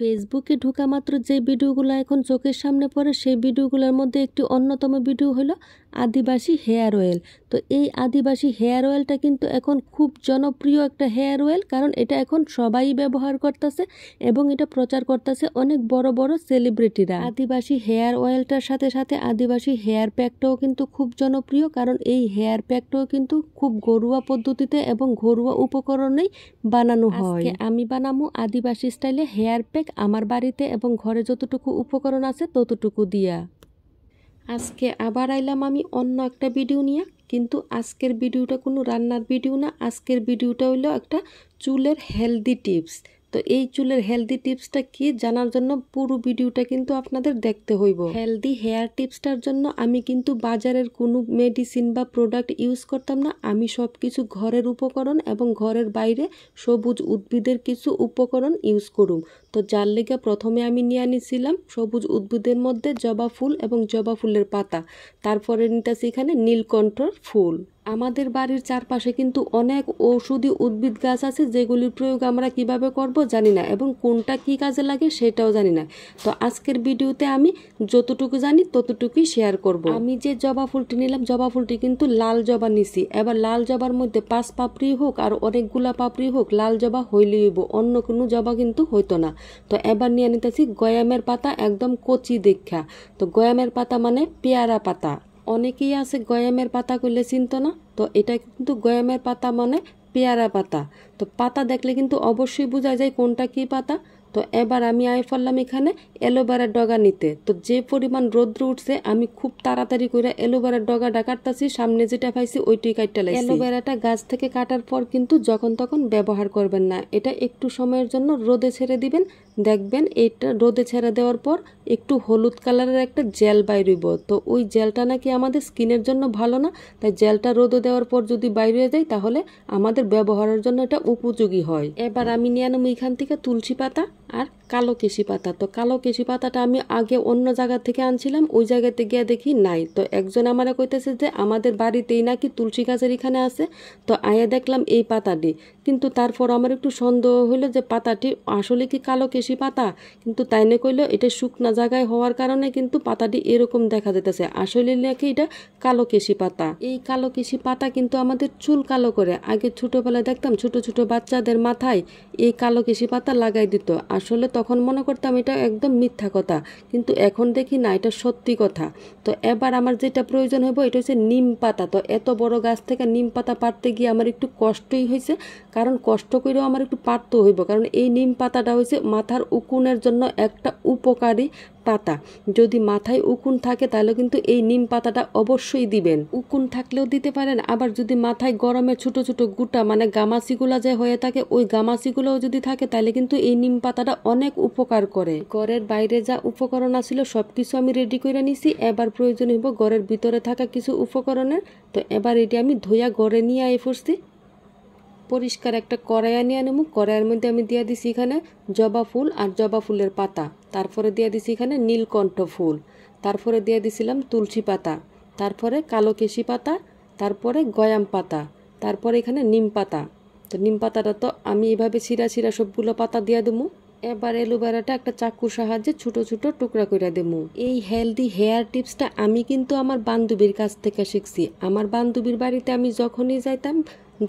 ফেসবুকে ঢোকা মাত্র যে ভিডিওগুলো এখন চোখের সামনে পড়ে সেই ভিডিওগুলোর মধ্যে একটি অন্যতম ভিডিও হলো আদিবাসী হেয়ার অয়েল তো এই আদিবাসী হেয়ার অয়েলটা কিন্তু এখন খুব জনপ্রিয় একটা হেয়ার অয়েল কারণ এটা এখন সবাই ব্যবহার করতেছে এবং এটা প্রচার করতেছে অনেক বড় বড় সেলিব্রিটিরা আদিবাসী হেয়ার অয়েলটার সাথে সাথে আদিবাসী হেয়ার প্যাকটাও কিন্তু খুব জনপ্রিয় কারণ এই হেয়ার প্যাকটাও কিন্তু খুব ঘরোয়া পদ্ধতিতে এবং ঘরোয়া উপকরণেই বানানো হয় আমি বানামো আদিবাসী স্টাইলে হেয়ার প্যাক আমার বাড়িতে এবং ঘরে যতটুকু উপকরণ আছে ততটুকু দিয়া আজকে আবার আইলাম আমি অন্য একটা ভিডিও নিয়ে কিন্তু আজকের ভিডিওটা কোনো রান্নার ভিডিও না আজকের ভিডিওটা হইলো একটা চুলের হেলদি টিপস তো এই চুলের হেলদি টিপসটা কি জানার জন্য পুরো ভিডিওটা কিন্তু আপনাদের দেখতে হইব হেলদি হেয়ার টিপসটার জন্য আমি কিন্তু বাজারের কোনো মেডিসিন বা প্রোডাক্ট ইউজ করতাম না আমি সব কিছু ঘরের উপকরণ এবং ঘরের বাইরে সবুজ উদ্ভিদের কিছু উপকরণ ইউজ করুম তো যার লেগে প্রথমে আমি নিয়ে আনিছিলাম সবুজ উদ্ভিদের মধ্যে জবা ফুল এবং জবা ফুলের পাতা তারপরে নিতেছি এখানে নীলকণ্ঠর ফুল আমাদের বাড়ির চারপাশে কিন্তু অনেক ঔষধি উদ্ভিদ গাছ আছে যেগুলির প্রয়োগ আমরা কিভাবে করব জানি না এবং কোনটা কি কাজে লাগে সেটাও জানি না তো আজকের ভিডিওতে আমি যতটুকু জানি ততটুকুই শেয়ার করব। আমি যে জবা ফুলটি নিলাম জবা ফুলটি কিন্তু লাল জবা নিছি এবার লাল জবার মধ্যে পাঁচ পাপড়ি হোক আর অনেকগুলা পাপড়ি হোক লাল জবা হইলে হইব অন্য কোনো জবা কিন্তু হইতো না তো এবার নিয়ে নিতেছি গয়ামের পাতা একদম কচি দীক্ষা তো গয়ামের পাতা মানে পেয়ারা পাতা অনেকেই আছে গয়ামের পাতা করলে চিনত না তো এটা কিন্তু গয়ামের পাতা মানে পেয়ারা পাতা তো পাতা দেখলে কিন্তু অবশ্যই বোঝা যায় কোনটা কি পাতা তো এবার আমি আয় ফেললাম এখানে অ্যালোভেরার ডগা নিতে তো যে পরিমাণ রোদ্র উঠছে আমি খুব তাড়াতাড়ি করে অ্যালোভেরার ডগাটা কাটতেছি সামনে যেটা পাইছি ওইটাই কাটতে লাগে অ্যালোভেরাটা গাছ থেকে কাটার পর কিন্তু যখন তখন ব্যবহার করবেন না এটা একটু সময়ের জন্য রোদে ছেড়ে দিবেন দেখবেন এটা রোদে ছেড়ে দেওয়ার পর একটু হলুদ কালারের একটা জেল বাইরইব তো ওই জেলটা নাকি আমাদের স্কিনের জন্য ভালো না তাই জেলটা রোদে দেওয়ার পর যদি বাইরে যায় তাহলে আমাদের ব্যবহারের জন্য এটা উপযোগী হয় এবার আমি নিয়ে নেব এখান থেকে তুলসী পাতা আর কালো কেশি পাতা তো কালো কেশি পাতাটা আমি আগে অন্য জায়গা থেকে আনছিলাম ওই জায়গাতে গিয়ে দেখি নাই তো একজন আমারা কইতেছে যে আমাদের বাড়িতেই নাকি তুলসী গাছের এখানে আছে তো আয়া দেখলাম এই পাতাটি কিন্তু তারপর আমার একটু সন্দেহ হলো যে পাতাটি আসলে কি কালো কেশি পাতা কিন্তু তাই না কইলো এটা শুকনা জায়গায় হওয়ার কারণে কিন্তু পাতাটি এরকম দেখা যেতেছে আসলে নাকি এটা কালো কেশি পাতা এই কালো কেশি পাতা কিন্তু আমাদের চুল কালো করে আগে ছোটোবেলায় দেখতাম ছোট ছোট বাচ্চাদের মাথায় এই কালো কেশি পাতা লাগাই দিত আসলে তখন মনে করতাম এটা একদম মিথ্যা কথা কিন্তু এখন দেখি না এটা সত্যি কথা তো এবার আমার যেটা প্রয়োজন হইব এটা হচ্ছে নিম পাতা তো এত বড় গাছ থেকে নিম পাতা পারতে গিয়ে আমার একটু কষ্টই হয়েছে কারণ কষ্ট করেও আমার একটু পারতেও হইব কারণ এই নিম পাতাটা হয়েছে মাথার উকুনের জন্য একটা উপকারী পাতা যদি মাথায় উকুন থাকে তাহলে কিন্তু এই নিম পাতাটা অবশ্যই দিবেন উকুন থাকলেও দিতে পারেন আবার যদি মাথায় গরমে ছোট ছোট গুটা মানে গামাসিগুলা যে হয়ে থাকে ওই গামাসিগুলোও যদি থাকে তাহলে কিন্তু এই নিম পাতাটা অনেক উপকার করে ঘরের বাইরে যা উপকরণ আসিল সব কিছু আমি রেডি করে নিছি এবার প্রয়োজন হইব ঘরের ভিতরে থাকা কিছু উপকরণের তো এবার এটি আমি ধোয়া ঘরে নিয়ে এ ফুরছি পরিষ্কার একটা কড়াইয়া নিয়ে নেব কড়াইয়ের মধ্যে আমি দিয়ে দিছি এখানে জবা ফুল আর জবা ফুলের পাতা তারপরে দিয়ে দিছি এখানে নীলকণ্ঠ ফুল তারপরে দিয়ে দিছিলাম তুলসী পাতা তারপরে কালো কেশি পাতা তারপরে গয়াম পাতা তারপরে এখানে নিম পাতা তো নিম পাতাটা তো আমি এভাবে ছিঁড়া ছিঁড়া সবগুলো পাতা দিয়ে দেবো এবার এলোভেরাটা একটা চাকুর সাহায্যে ছোট ছোট টুকরা করে দেবো এই হেলদি হেয়ার টিপসটা আমি কিন্তু আমার বান্ধবীর কাছ থেকে শিখছি আমার বান্ধবীর বাড়িতে আমি যখনই যাইতাম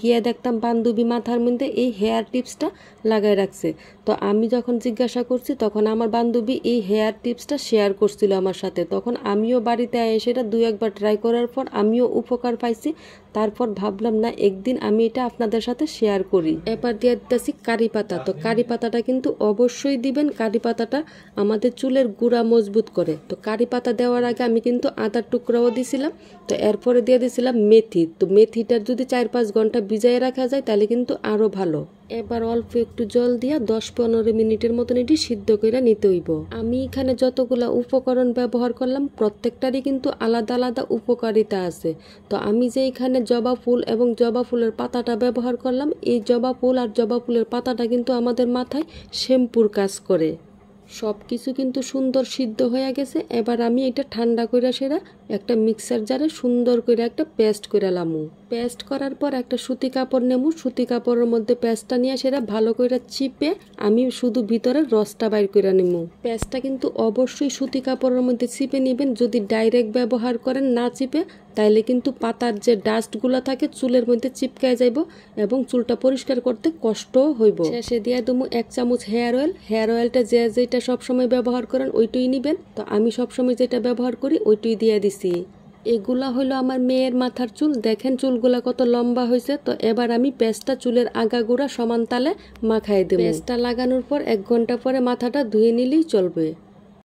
গিয়ে দেখতাম বান্ধবী মাথার মধ্যে এই হেয়ার টিপসটা লাগাই রাখছে তো আমি যখন জিজ্ঞাসা করছি তখন আমার বান্ধবী এই হেয়ার টিপসটা শেয়ার করছিল আমার সাথে তখন আমিও বাড়িতে সেটা দু একবার ট্রাই করার পর আমিও উপকার পাইছি তারপর ভাবলাম না একদিন আমি এটা আপনাদের সাথে শেয়ার করি এবার দিয়ে দিতেছি কারি পাতা তো কারি পাতাটা কিন্তু অবশ্যই দিবেন কারি পাতাটা আমাদের চুলের গুঁড়া মজবুত করে তো কারি পাতা দেওয়ার আগে আমি কিন্তু আদার টুকরাও দিছিলাম তো এরপরে দিয়ে দিছিলাম মেথি তো মেথিটার যদি চার পাঁচ ঘন্টা জলটা ভিজাই রাখা যায় তাহলে কিন্তু আরও ভালো এবার অল্প একটু জল দিয়া দশ পনেরো মিনিটের মতন এটি সিদ্ধ করে নিতে হইব আমি এখানে যতগুলা উপকরণ ব্যবহার করলাম প্রত্যেকটারই কিন্তু আলাদা আলাদা উপকারিতা আছে তো আমি যে এখানে জবা ফুল এবং জবা ফুলের পাতাটা ব্যবহার করলাম এই জবা ফুল আর জবা ফুলের পাতাটা কিন্তু আমাদের মাথায় শ্যাম্পুর কাজ করে সব কিছু কিন্তু সুন্দর সিদ্ধ হয়ে গেছে এবার আমি এটা ঠান্ডা করে সেরা একটা মিক্সার জারে সুন্দর করে একটা পেস্ট করে লামু পেস্ট করার পর একটা সুতি কাপড় নেব সুতি কাপড়ের মধ্যে পেস্টটা নিয়ে সেটা ভালো করে চিপে আমি শুধু ভিতরে রসটা বাইর করে নেব পেস্টটা কিন্তু অবশ্যই সুতি কাপড়ের মধ্যে চিপে নেবেন যদি ডাইরেক্ট ব্যবহার করেন না চিপে তাইলে কিন্তু পাতার যে ডাস্টগুলো থাকে চুলের মধ্যে চিপকায় যাইব এবং চুলটা পরিষ্কার করতে কষ্ট হইব শেষে দিয়ে দেবো এক চামচ হেয়ার অয়েল হেয়ার অয়েলটা যে যেটা সবসময় ব্যবহার করেন ওইটুই নেবেন তো আমি সবসময় যেটা ব্যবহার করি ওইটুই দিয়ে দিছি এগুলা হলো আমার মেয়ের মাথার চুল দেখেন চুলগুলা কত লম্বা হয়েছে তো এবার আমি পেস্টটা চুলের আগাগুড়া সমান তালে মাখায় দেবো পেস্টটা লাগানোর পর এক ঘন্টা পরে মাথাটা ধুয়ে নিলেই চলবে